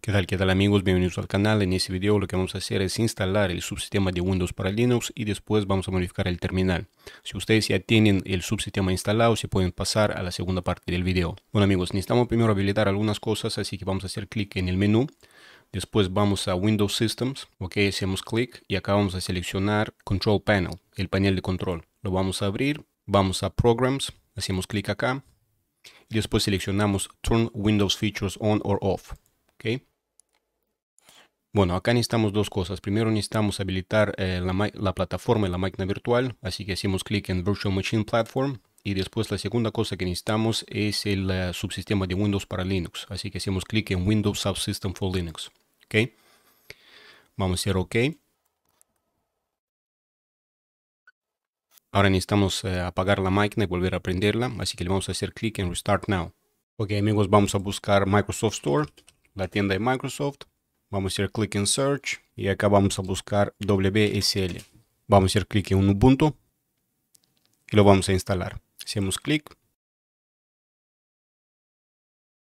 ¿Qué tal? ¿Qué tal amigos? Bienvenidos al canal. En este video lo que vamos a hacer es instalar el subsistema de Windows para Linux y después vamos a modificar el terminal. Si ustedes ya tienen el subsistema instalado, se pueden pasar a la segunda parte del video. Bueno amigos, necesitamos primero habilitar algunas cosas, así que vamos a hacer clic en el menú. Después vamos a Windows Systems, ok, hacemos clic y acá vamos a seleccionar Control Panel, el panel de control. Lo vamos a abrir, vamos a Programs, hacemos clic acá y después seleccionamos Turn Windows Features On or Off. Okay. Bueno, acá necesitamos dos cosas. Primero necesitamos habilitar eh, la, plataforma y la máquina virtual, así que hacemos clic en Virtual Machine Platform. Y después la segunda cosa que necesitamos es el eh, subsistema de Windows para Linux, así que hacemos clic en Windows Subsystem for Linux, Okay. Vamos a hacer OK. Ahora necesitamos eh, apagar la máquina y volver a prenderla, así que le vamos a hacer clic en Restart Now. Ok amigos, vamos a buscar Microsoft Store la tienda de Microsoft. Vamos a hacer clic en Search y acá vamos a buscar WSL. Vamos a hacer clic en Ubuntu y lo vamos a instalar. Hacemos clic.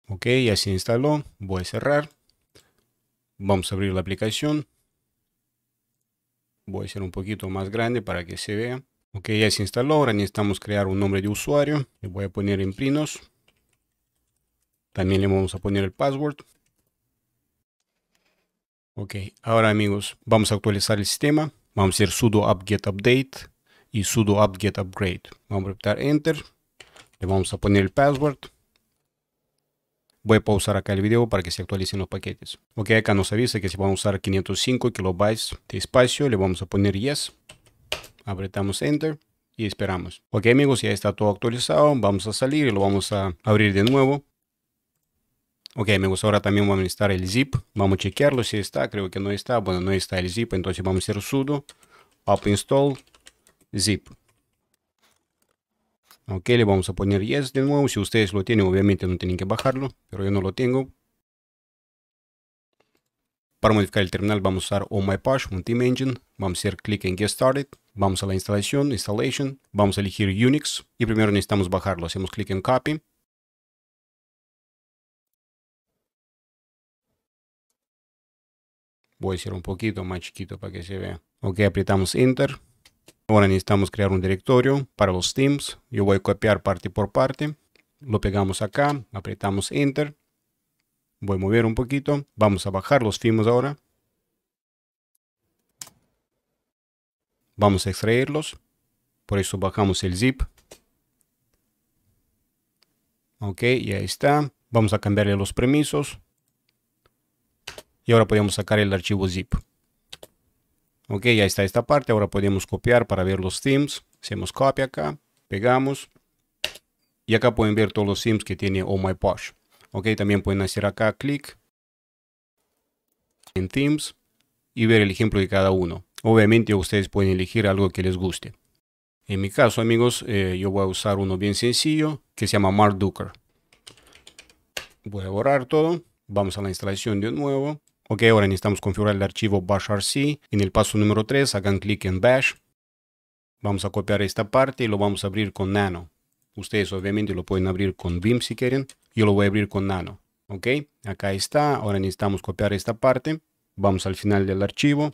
Ok, ya se instaló. Voy a cerrar. Vamos a abrir la aplicación. Voy a hacer un poquito más grande para que se vea. Ok, ya se instaló. Ahora necesitamos crear un nombre de usuario. Le voy a poner en Prinos. También le vamos a poner el password. Ok, ahora amigos, vamos a actualizar el sistema. Vamos a hacer sudo apt-get update y sudo apt-get upgrade. Vamos a apretar enter. Le vamos a poner el password. Voy a pausar acá el video para que se actualicen los paquetes. Ok, acá nos avisa que si vamos a usar 505 kilobytes de espacio, le vamos a poner yes. Apretamos enter y esperamos. Ok amigos, ya está todo actualizado. Vamos a salir y lo vamos a abrir de nuevo. Ok, amigos, ahora también vamos a instalar el zip. Vamos a chequearlo si está. Creo que no está. Bueno, no está el zip. Entonces vamos a hacer sudo up install zip. Ok, le vamos a poner yes de nuevo. Si ustedes lo tienen, obviamente no tienen que bajarlo. Pero yo no lo tengo. Para modificar el terminal vamos a usar On My un Team Engine. Vamos a hacer clic en Get Started. Vamos a la instalación, Installation. Vamos a elegir Unix. Y primero necesitamos bajarlo. Hacemos clic en Copy. Voy a hacer un poquito más chiquito para que se vea. Ok, apretamos Enter. Ahora necesitamos crear un directorio para los teams. Yo voy a copiar parte por parte. Lo pegamos acá, apretamos Enter. Voy a mover un poquito. Vamos a bajar los Teams ahora. Vamos a extraerlos. Por eso bajamos el zip. Ok, ya está. Vamos a cambiarle los permisos y ahora podemos sacar el archivo zip. Ok, ya está esta parte. Ahora podemos copiar para ver los themes. Hacemos copia acá, pegamos. Y acá pueden ver todos los themes que tiene Oh My Posh. Ok, también pueden hacer acá clic en themes y ver el ejemplo de cada uno. Obviamente ustedes pueden elegir algo que les guste. En mi caso, amigos, eh, yo voy a usar uno bien sencillo que se llama Mark Voy a borrar todo. Vamos a la instalación de nuevo. Ok, ahora necesitamos configurar el archivo bashrc. En el paso número 3 hagan clic en bash. Vamos a copiar esta parte y lo vamos a abrir con nano. Ustedes obviamente lo pueden abrir con Vim si quieren. Yo lo voy a abrir con nano. Ok, acá está. Ahora necesitamos copiar esta parte. Vamos al final del archivo.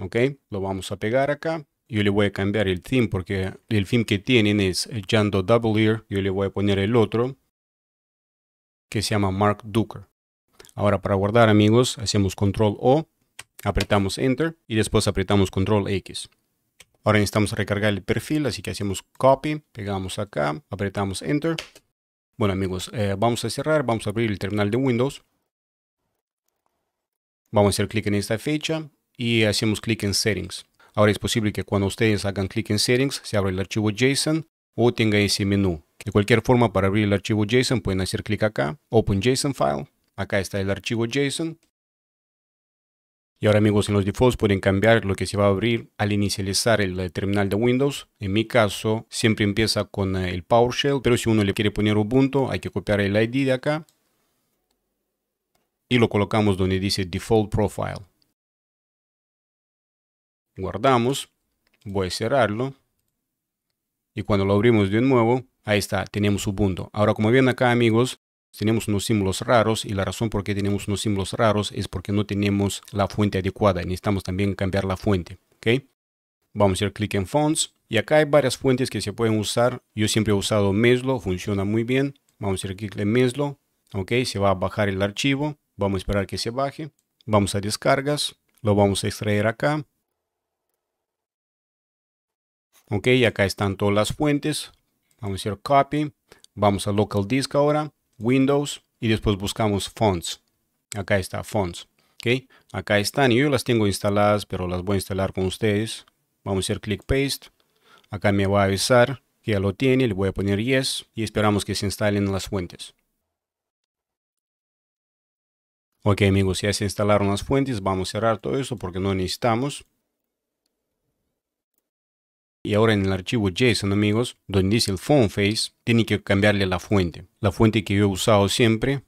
Ok, lo vamos a pegar acá. Yo le voy a cambiar el theme porque el theme que tienen es Jando Double Ear. Yo le voy a poner el otro que se llama Mark Ducker. Ahora para guardar amigos hacemos control O, apretamos enter y después apretamos control X. Ahora necesitamos recargar el perfil, así que hacemos copy, pegamos acá, apretamos enter. Bueno amigos, eh, vamos a cerrar, vamos a abrir el terminal de Windows. Vamos a hacer clic en esta fecha y hacemos clic en settings. Ahora es posible que cuando ustedes hagan clic en settings se abra el archivo JSON o tenga ese menú. De cualquier forma, para abrir el archivo JSON pueden hacer clic acá, Open JSON File, Acá está el archivo JSON. Y ahora amigos, en los defaults pueden cambiar lo que se va a abrir al inicializar el terminal de Windows. En mi caso, siempre empieza con eh, el PowerShell, pero si uno le quiere poner Ubuntu, hay que copiar el ID de acá. Y lo colocamos donde dice Default Profile. Guardamos. Voy a cerrarlo. Y cuando lo abrimos de nuevo, ahí está, tenemos Ubuntu. Ahora, como ven acá amigos, tenemos unos símbolos raros y la razón por qué tenemos unos símbolos raros es porque no tenemos la fuente adecuada. Necesitamos también cambiar la fuente. Vamos a hacer clic en Fonts. Y acá hay varias fuentes que se pueden usar. Yo siempre he usado Meslo, funciona muy bien. Vamos a hacer clic en Meslo. ¿ok? Se va a bajar el archivo. Vamos a esperar que se baje. Vamos a descargas. Lo vamos a extraer acá. Ok, acá están todas las fuentes. Vamos a hacer copy. Vamos a local disk ahora. Windows y después buscamos fonts. Acá está fonts. ¿okay? Acá están. y Yo las tengo instaladas, pero las voy a instalar con ustedes. Vamos a hacer clic paste. Acá me va a avisar que ya lo tiene. Le voy a poner yes y esperamos que se instalen las fuentes. Ok amigos, ya se instalaron las fuentes. Vamos a cerrar todo eso porque no necesitamos y ahora en el archivo JSON, amigos, donde dice el font face, tiene que cambiarle la fuente. La fuente que yo he usado siempre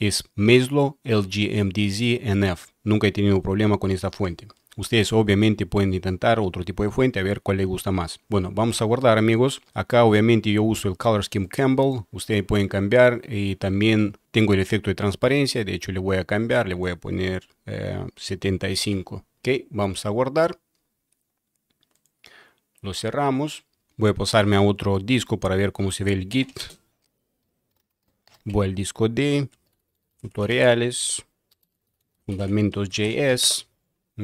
es Meslo LGMDZNF. Nunca he tenido problema con esta fuente. Ustedes obviamente pueden intentar otro tipo de fuente a ver cuál les gusta más. Bueno, vamos a guardar amigos. Acá obviamente yo uso el Color Scheme Campbell. Ustedes pueden cambiar y también tengo el efecto de transparencia. De hecho le voy a cambiar, le voy a poner 75. Eh, ok, vamos a guardar. Lo cerramos. Voy a pasarme a otro disco para ver cómo se ve el Git. Voy al disco D, tutoriales, Fundamentos JS.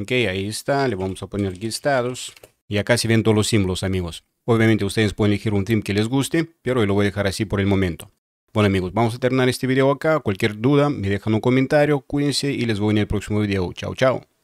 Ok, ahí está. Le vamos a poner Git status. Y acá se ven todos los símbolos, amigos. Obviamente ustedes pueden elegir un theme que les guste, pero hoy lo voy a dejar así por el momento. Bueno amigos, vamos a terminar este video acá. Cualquier duda me dejan un comentario, cuídense y les voy en el próximo video. Chao, chao.